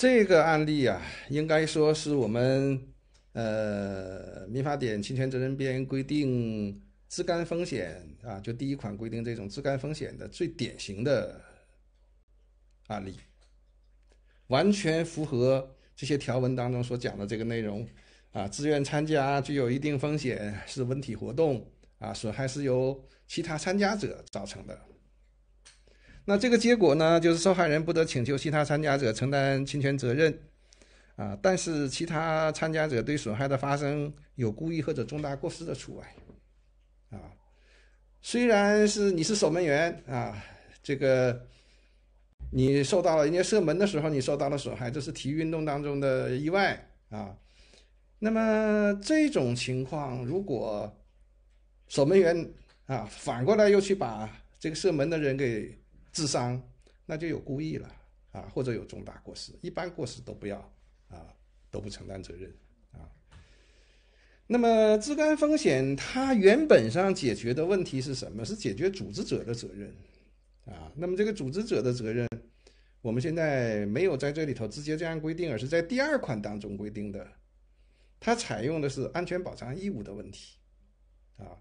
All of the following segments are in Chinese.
这个案例啊，应该说是我们呃《民法典》侵权责任编规定自甘风险啊，就第一款规定这种自甘风险的最典型的案例，完全符合这些条文当中所讲的这个内容啊，自愿参加具有一定风险是文体活动啊，损害是由其他参加者造成的。那这个结果呢，就是受害人不得请求其他参加者承担侵权责任，啊，但是其他参加者对损害的发生有故意或者重大过失的除外，啊，虽然是你是守门员啊，这个你受到了人家射门的时候你受到了损害，这是体育运动当中的意外啊。那么这种情况，如果守门员啊反过来又去把这个射门的人给。智商，那就有故意了啊，或者有重大过失，一般过失都不要啊，都不承担责任啊。那么自甘风险，它原本上解决的问题是什么？是解决组织者的责任啊。那么这个组织者的责任，我们现在没有在这里头直接这样规定，而是在第二款当中规定的，它采用的是安全保障义务的问题啊。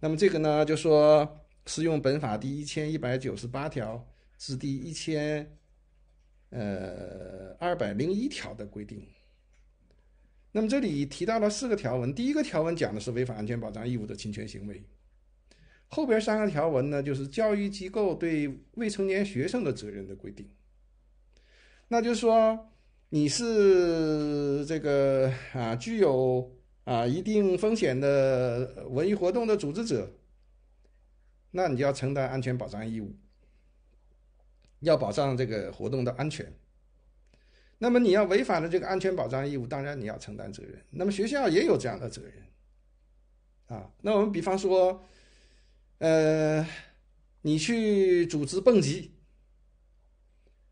那么这个呢，就说。适用本法第一千一百九十八条至第一千，呃二百零一条的规定。那么这里提到了四个条文，第一个条文讲的是违反安全保障义务的侵权行为，后边三个条文呢就是教育机构对未成年学生的责任的规定。那就是说，你是这个啊具有啊一定风险的文艺活动的组织者。那你就要承担安全保障义务，要保障这个活动的安全。那么你要违反了这个安全保障义务，当然你要承担责任。那么学校也有这样的责任，啊，那我们比方说，呃，你去组织蹦极，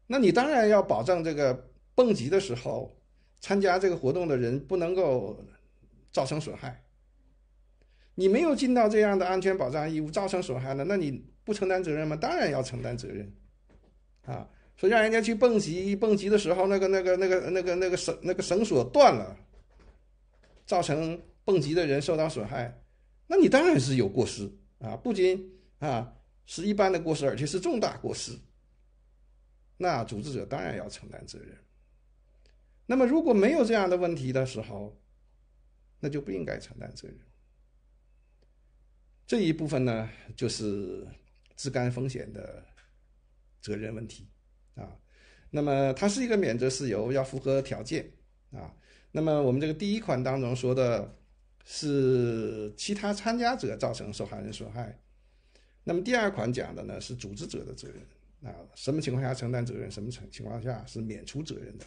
那你当然要保障这个蹦极的时候，参加这个活动的人不能够造成损害。你没有尽到这样的安全保障义务，造成损害了，那你不承担责任吗？当然要承担责任，啊，说让人家去蹦极，蹦极的时候那个那个那个那个那个绳那个绳索断了，造成蹦极的人受到损害，那你当然是有过失啊，不仅啊是一般的过失，而且是重大过失。那组织者当然要承担责任。那么如果没有这样的问题的时候，那就不应该承担责任。这一部分呢，就是自甘风险的责任问题，啊，那么它是一个免责事由，要符合条件，啊，那么我们这个第一款当中说的是其他参加者造成受害人损害，那么第二款讲的呢是组织者的责任，啊，什么情况下承担责任，什么情情况下是免除责任的。